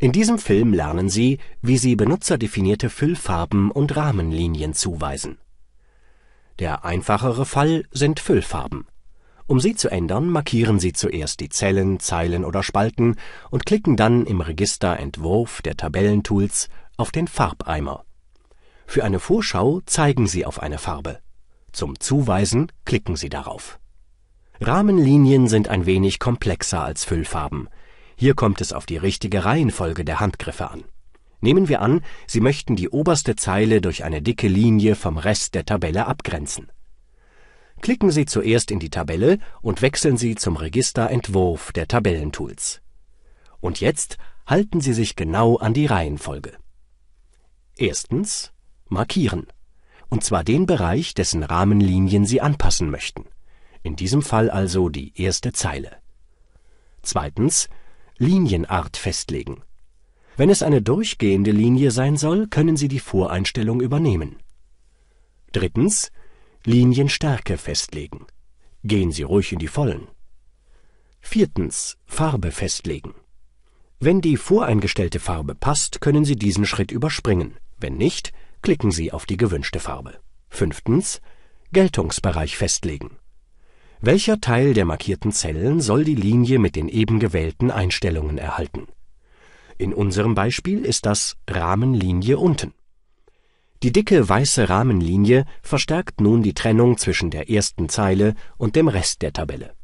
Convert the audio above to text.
In diesem Film lernen sie, wie sie benutzerdefinierte Füllfarben und Rahmenlinien zuweisen. Der einfachere Fall sind Füllfarben. Um sie zu ändern, markieren sie zuerst die Zellen, Zeilen oder Spalten und klicken dann im Register Entwurf der Tabellentools auf den Farbeimer. Für eine Vorschau zeigen sie auf eine Farbe. Zum Zuweisen klicken sie darauf. Rahmenlinien sind ein wenig komplexer als Füllfarben hier kommt es auf die richtige Reihenfolge der Handgriffe an. Nehmen wir an, Sie möchten die oberste Zeile durch eine dicke Linie vom Rest der Tabelle abgrenzen. Klicken Sie zuerst in die Tabelle und wechseln Sie zum Register Entwurf der Tabellentools. Und jetzt halten Sie sich genau an die Reihenfolge. Erstens Markieren. Und zwar den Bereich, dessen Rahmenlinien Sie anpassen möchten. In diesem Fall also die erste Zeile. Zweitens Linienart festlegen. Wenn es eine durchgehende Linie sein soll, können Sie die Voreinstellung übernehmen. Drittens, Linienstärke festlegen (gehen Sie ruhig in die Vollen). Viertens, Farbe festlegen. Wenn die voreingestellte Farbe passt, können Sie diesen Schritt überspringen, wenn nicht, klicken Sie auf die gewünschte Farbe. Fünftens, Geltungsbereich festlegen welcher Teil der markierten Zellen soll die Linie mit den eben gewählten Einstellungen erhalten? In unserem Beispiel ist das Rahmenlinie unten. Die dicke weiße Rahmenlinie verstärkt nun die Trennung zwischen der ersten Zeile und dem Rest der Tabelle